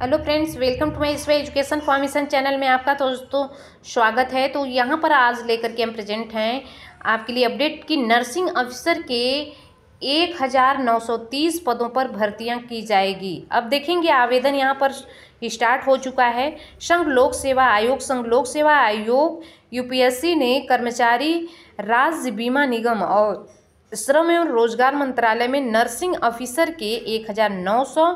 hello friends welcome to my ease way education formation channel में आपका तो दोस्तों स्वागत है तो यहाँ पर आज लेकर के हम प्रेजेंट हैं आपके लिए अपडेट कि नर्सिंग ऑफिसर के एक हज़ार नौ सौ तीस पदों पर भर्तियाँ की जाएगी अब देखेंगे आवेदन यहाँ पर स्टार्ट हो चुका है संघ लोक सेवा आयोग संघ लोक सेवा आयोग यूपीएससी ने कर्मचारी राज्य बीमा निगम और श्रम एवं रोजगार मंत्रालय में नर्सिंग ऑफिसर के एक हज़ार नौ सौ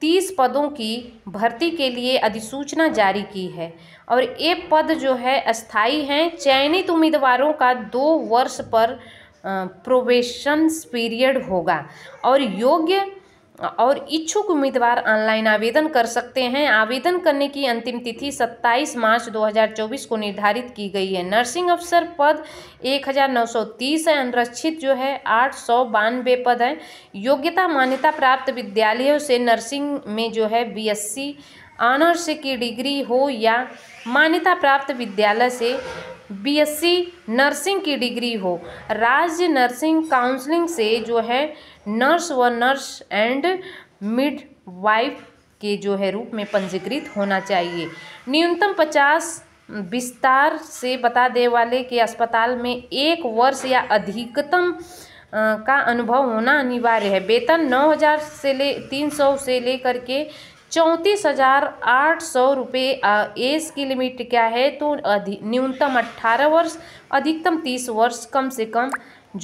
तीस पदों की भर्ती के लिए अधिसूचना जारी की है और ये पद जो है अस्थाई हैं चयनित उम्मीदवारों का दो वर्ष पर प्रोबेशन पीरियड होगा और योग्य और इच्छुक उम्मीदवार ऑनलाइन आवेदन कर सकते हैं आवेदन करने की अंतिम तिथि 27 मार्च 2024 को निर्धारित की गई है नर्सिंग अफसर पद 1930 है अनरक्षित जो है आठ सौ बानवे पद हैं योग्यता मान्यता प्राप्त विद्यालयों से नर्सिंग में जो है बीएससी ऑनर्स की डिग्री हो या मान्यता प्राप्त विद्यालय से बीएससी नर्सिंग की डिग्री हो राज्य नर्सिंग काउंसलिंग से जो है नर्स व नर्स एंड मिड वाइफ के जो है रूप में पंजीकृत होना चाहिए न्यूनतम पचास विस्तार से बता दे वाले के अस्पताल में एक वर्ष या अधिकतम का अनुभव होना अनिवार्य है वेतन नौ हज़ार से ले तीन सौ से लेकर के चौंतीस हज़ार आठ सौ रुपये एज की लिमिट क्या है तो न्यूनतम अट्ठारह वर्ष अधिकतम तीस वर्ष कम से कम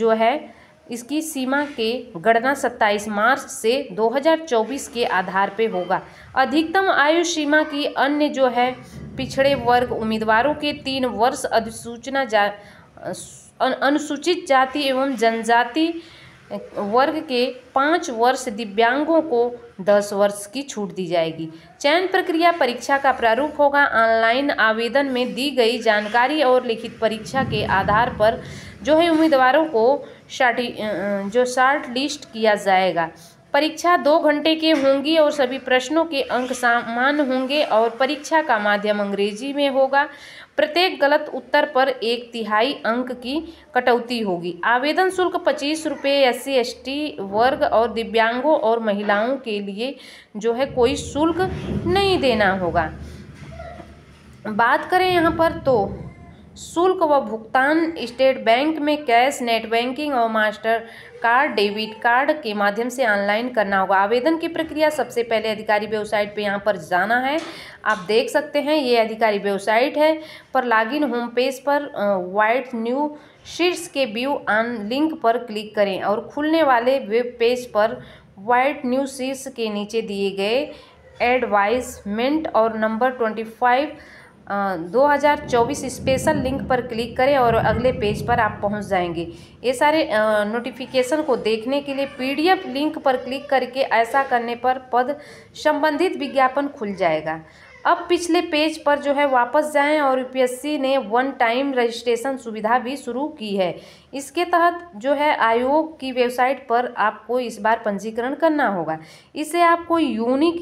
जो है इसकी सीमा के गणना 27 मार्च से 2024 के आधार पे होगा अधिकतम आयु सीमा की अन्य जो है पिछड़े वर्ग उम्मीदवारों के तीन वर्ष अधिसूचना जा अनुसूचित जाति एवं जनजाति वर्ग के पाँच वर्ष दिव्यांगों को दस वर्ष की छूट दी जाएगी चयन प्रक्रिया परीक्षा का प्रारूप होगा ऑनलाइन आवेदन में दी गई जानकारी और लिखित परीक्षा के आधार पर जो है उम्मीदवारों को शार्टी जो शार्ट लिस्ट किया जाएगा परीक्षा दो घंटे के होंगी और सभी प्रश्नों के अंक समान होंगे और परीक्षा का माध्यम अंग्रेजी में होगा प्रत्येक गलत उत्तर पर एक तिहाई अंक की कटौती होगी आवेदन शुल्क पच्चीस रुपये एस सी वर्ग और दिव्यांगों और महिलाओं के लिए जो है कोई शुल्क नहीं देना होगा बात करें यहाँ पर तो शुल्क व भुगतान स्टेट बैंक में कैश नेट बैंकिंग और मास्टर कार्ड डेबिट कार्ड के माध्यम से ऑनलाइन करना होगा आवेदन की प्रक्रिया सबसे पहले अधिकारी वेबसाइट पे यहाँ पर जाना है आप देख सकते हैं ये अधिकारी वेबसाइट है पर लॉगिन होम पेज पर वाइट न्यू शीर्ष के व्यू ऑन लिंक पर क्लिक करें और खुलने वाले वेब पेज पर वाइट न्यू शीर्ष के नीचे दिए गए एडवाइसमेंट और number twenty five 2024 special link पर क्लिक करें और अगले पेज पर आप पहुंच जाएंगे ये सारे नोटिफिकेशन को देखने के लिए पीडीएफ लिंक पर क्लिक करके ऐसा करने पर पद संबंधित विज्ञापन खुल जाएगा अब पिछले पेज पर जो है वापस जाएं और यूपीएससी ने वन टाइम रजिस्ट्रेशन सुविधा भी शुरू की है इसके तहत जो है आयोग की वेबसाइट पर आपको इस बार पंजीकरण करना होगा इसे आपको यूनिक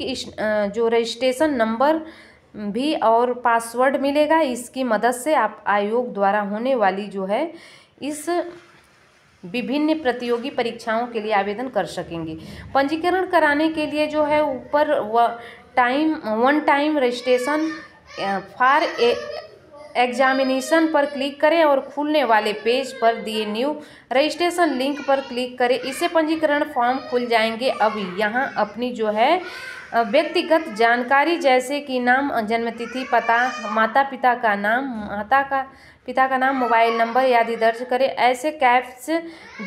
जो रजिस्ट्रेशन नंबर भी और पासवर्ड मिलेगा इसकी मदद से आप आयोग द्वारा होने वाली जो है इस विभिन्न प्रतियोगी परीक्षाओं के लिए आवेदन कर सकेंगे पंजीकरण कराने के लिए जो है ऊपर व time one time registration for examination पर क्लिक करें और खुलने वाले पेज पर दिए न्यू रजिस्ट्रेशन लिंक पर क्लिक करें इससे पंजीकरण फॉर्म खुल जाएंगे अब यहाँ अपनी जो है व्यक्तिगत जानकारी जैसे कि नाम जन्मतिथि पता माता पिता का नाम माता का पिता का नाम मोबाइल नंबर आदि दर्ज करें ऐसे कैप्स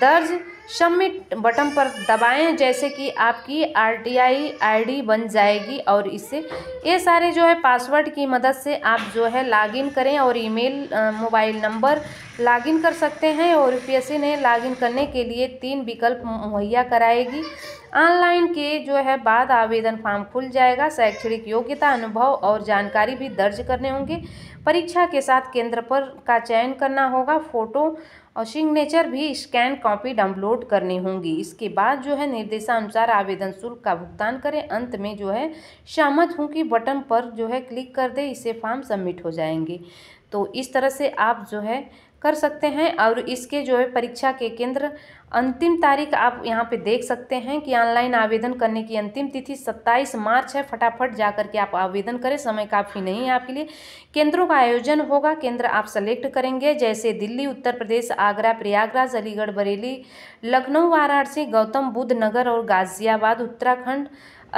दर्ज सबमिट बटन पर दबाएं जैसे कि आपकी आर टी आई आई बन जाएगी और इससे ये सारे जो है पासवर्ड की मदद से आप जो है लॉगिन करें और ईमेल मोबाइल नंबर लॉगिन कर सकते हैं और यूपीएससी ने लॉगिन करने के लिए तीन विकल्प मुहैया कराएगी ऑनलाइन के जो है बाद आवेदन फॉर्म खुल जाएगा शैक्षणिक योग्यता अनुभव और जानकारी भी दर्ज करने होंगे परीक्षा के साथ केंद्र पर का चयन करना होगा फोटो और सिग्नेचर भी स्कैन कॉपी डाउनलोड करनी होंगी इसके बाद जो है निर्देशानुसार आवेदन शुल्क का भुगतान करें अंत में जो है सहमत हूँ कि बटन पर जो है क्लिक कर दें इससे फॉर्म सबमिट हो जाएंगे तो इस तरह से आप जो है कर सकते हैं और इसके जो है परीक्षा के केंद्र अंतिम तारीख आप यहाँ पे देख सकते हैं कि ऑनलाइन आवेदन करने की अंतिम तिथि 27 मार्च है फटाफट जा कर के आप आवेदन करें समय काफ़ी नहीं है आपके लिए केंद्रों का आयोजन होगा केंद्र आप सेलेक्ट करेंगे जैसे दिल्ली उत्तर प्रदेश आगरा प्रयागराज अलीगढ़ बरेली लखनऊ वाराणसी गौतम बुद्ध नगर और गाजियाबाद उत्तराखंड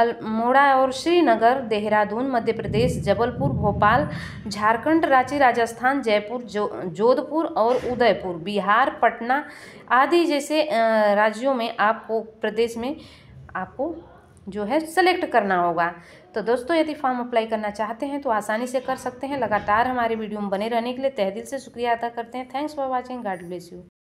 अल्मोड़ा और श्रीनगर देहरादून मध्य प्रदेश जबलपुर भोपाल झारखंड रांची राजस्थान जयपुर जो जोधपुर और उदयपुर बिहार पटना आदि जैसे राज्यों में आपको प्रदेश में आपको जो है सेलेक्ट करना होगा तो दोस्तों यदि फॉर्म अप्लाई करना चाहते हैं तो आसानी से कर सकते हैं लगातार हमारे वीडियो में बने रहने के लिए तहदिल से शुक्रिया अदा करते हैं thanks for watching God bless you